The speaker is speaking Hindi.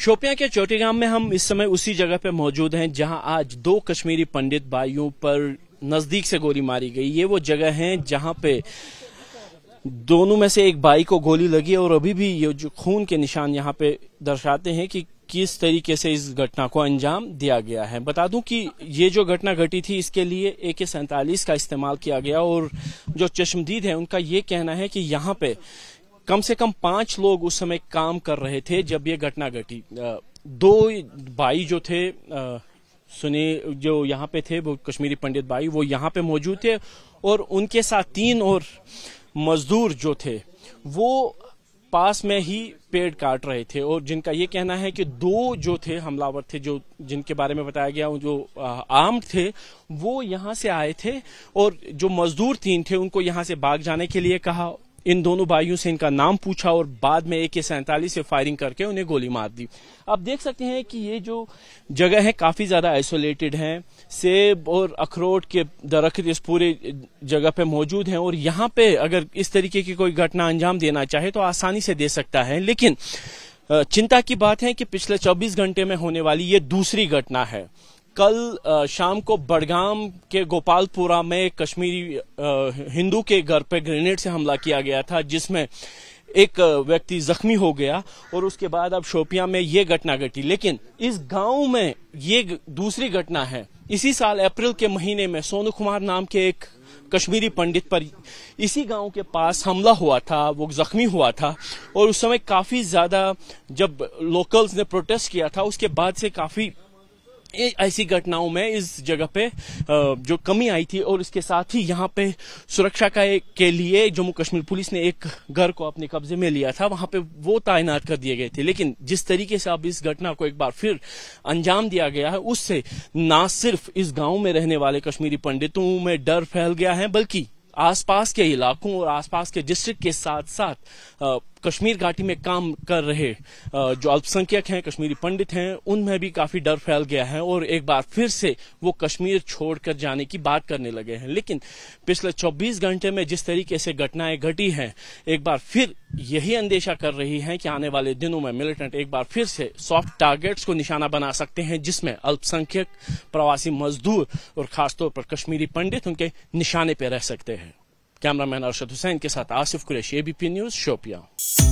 शोपिया के चोटीगाम में हम इस समय उसी जगह पे मौजूद हैं जहां आज दो कश्मीरी पंडित भाइयों पर नजदीक से गोली मारी गई ये वो जगह है जहां पे दोनों में से एक भाई को गोली लगी और अभी भी ये जो खून के निशान यहाँ पे दर्शाते हैं कि किस तरीके से इस घटना को अंजाम दिया गया है बता दूं कि ये जो घटना घटी थी इसके लिए ए के सैतालीस का इस्तेमाल किया गया और जो चश्मदीद है उनका ये कहना है कि यहाँ पे कम से कम पांच लोग उस समय काम कर रहे थे जब ये घटना घटी दो भाई जो थे सुनी जो यहाँ पे थे वो कश्मीरी पंडित भाई वो यहाँ पे मौजूद थे और उनके साथ तीन और मजदूर जो थे वो पास में ही पेड़ काट रहे थे और जिनका ये कहना है कि दो जो थे हमलावर थे जो जिनके बारे में बताया गया जो आर्म्ड थे वो यहाँ से आए थे और जो मजदूर तीन थे उनको यहाँ से भाग जाने के लिए कहा इन दोनों भाइयों से इनका नाम पूछा और बाद में एक सैंतालीस से फायरिंग करके उन्हें गोली मार दी आप देख सकते हैं कि ये जो जगह है काफी ज्यादा आइसोलेटेड है सेब और अखरोट के दरख्त इस पूरे जगह पे मौजूद हैं और यहाँ पे अगर इस तरीके की कोई घटना अंजाम देना चाहे तो आसानी से दे सकता है लेकिन चिंता की बात है कि पिछले 24 घंटे में होने वाली ये दूसरी घटना है कल शाम को बड़गाम के गोपालपुरा में कश्मीरी हिंदू के घर पर ग्रेनेड से हमला किया गया था जिसमें एक व्यक्ति जख्मी हो गया और उसके बाद अब शोपिया में ये घटना घटी लेकिन इस गांव में ये दूसरी घटना है इसी साल अप्रैल के महीने में सोनू कुमार नाम के एक कश्मीरी पंडित पर इसी गांव के पास हमला हुआ था वो जख्मी हुआ था और उस समय काफी ज्यादा जब लोकल्स ने प्रोटेस्ट किया था उसके बाद से काफी ऐसी घटनाओं में इस जगह पे जो कमी आई थी और इसके साथ ही यहाँ पे सुरक्षा का के लिए जम्मू कश्मीर पुलिस ने एक घर को अपने कब्जे में लिया था वहां पे वो तायनात कर दिए गए थे लेकिन जिस तरीके से अब इस घटना को एक बार फिर अंजाम दिया गया है उससे ना सिर्फ इस गांव में रहने वाले कश्मीरी पंडितों में डर फैल गया है बल्कि आसपास के इलाकों और आसपास के डिस्ट्रिक्ट के साथ साथ कश्मीर घाटी में काम कर रहे जो अल्पसंख्यक हैं कश्मीरी पंडित हैं उनमें भी काफी डर फैल गया है और एक बार फिर से वो कश्मीर छोड़कर जाने की बात करने लगे हैं लेकिन पिछले 24 घंटे में जिस तरीके से घटनाएं घटी हैं एक बार फिर यही अंदेशा कर रही है कि आने वाले दिनों में मिलिटेंट एक बार फिर से सॉफ्ट टारगेट्स को निशाना बना सकते हैं जिसमें अल्पसंख्यक प्रवासी मजदूर और खासतौर पर कश्मीरी पंडित उनके निशाने पर रह सकते हैं कैमरामैन अरशद हुसैन के साथ आसिफ कुरेश एबीपी न्यूज शोपिया